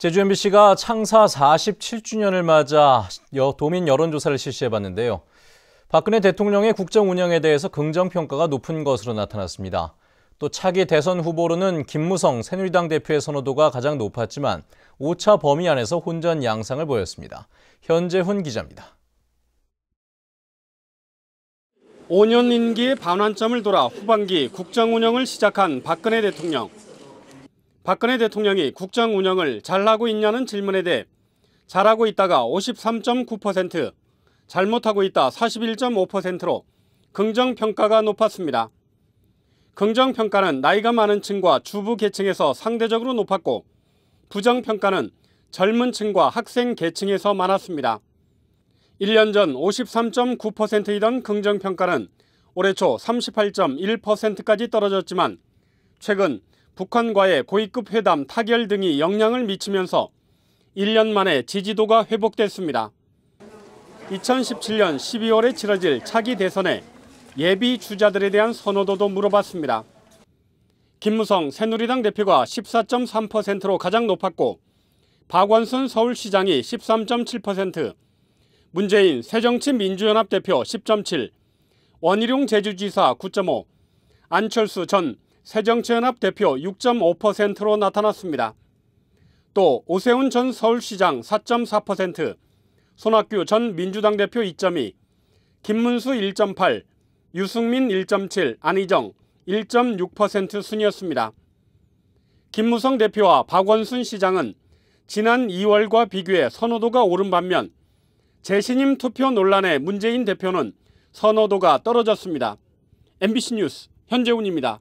제주 MBC가 창사 47주년을 맞아 도민 여론조사를 실시해봤는데요. 박근혜 대통령의 국정 운영에 대해서 긍정평가가 높은 것으로 나타났습니다. 또 차기 대선 후보로는 김무성 새누리당 대표의 선호도가 가장 높았지만 5차 범위 안에서 혼전 양상을 보였습니다. 현재훈 기자입니다. 5년 임기의 반환점을 돌아 후반기 국정 운영을 시작한 박근혜 대통령. 박근혜 대통령이 국정 운영을 잘하고 있냐는 질문에 대해 잘하고 있다가 53.9%, 잘못하고 있다 41.5%로 긍정평가가 높았습니다. 긍정평가는 나이가 많은 층과 주부 계층에서 상대적으로 높았고 부정평가는 젊은 층과 학생 계층에서 많았습니다. 1년 전 53.9%이던 긍정평가는 올해 초 38.1%까지 떨어졌지만 최근 북한과의 고위급 회담 타결 등이 영향을 미치면서 1년 만에 지지도가 회복됐습니다. 2017년 12월에 치러질 차기 대선에 예비 주자들에 대한 선호도도 물어봤습니다. 김무성 새누리당 대표가 14.3%로 가장 높았고 박원순 서울시장이 13.7%, 문재인 새정치민주연합 대표 10.7, 원희룡 제주지사 9.5, 안철수 전 새정치연합 대표 6.5%로 나타났습니다. 또 오세훈 전 서울시장 4.4%, 손학규 전 민주당 대표 2.2, 김문수 1.8, 유승민 1.7, 안희정 1.6% 순이었습니다. 김무성 대표와 박원순 시장은 지난 2월과 비교해 선호도가 오른 반면 재신임 투표 논란에 문재인 대표는 선호도가 떨어졌습니다. MBC 뉴스 현재훈입니다.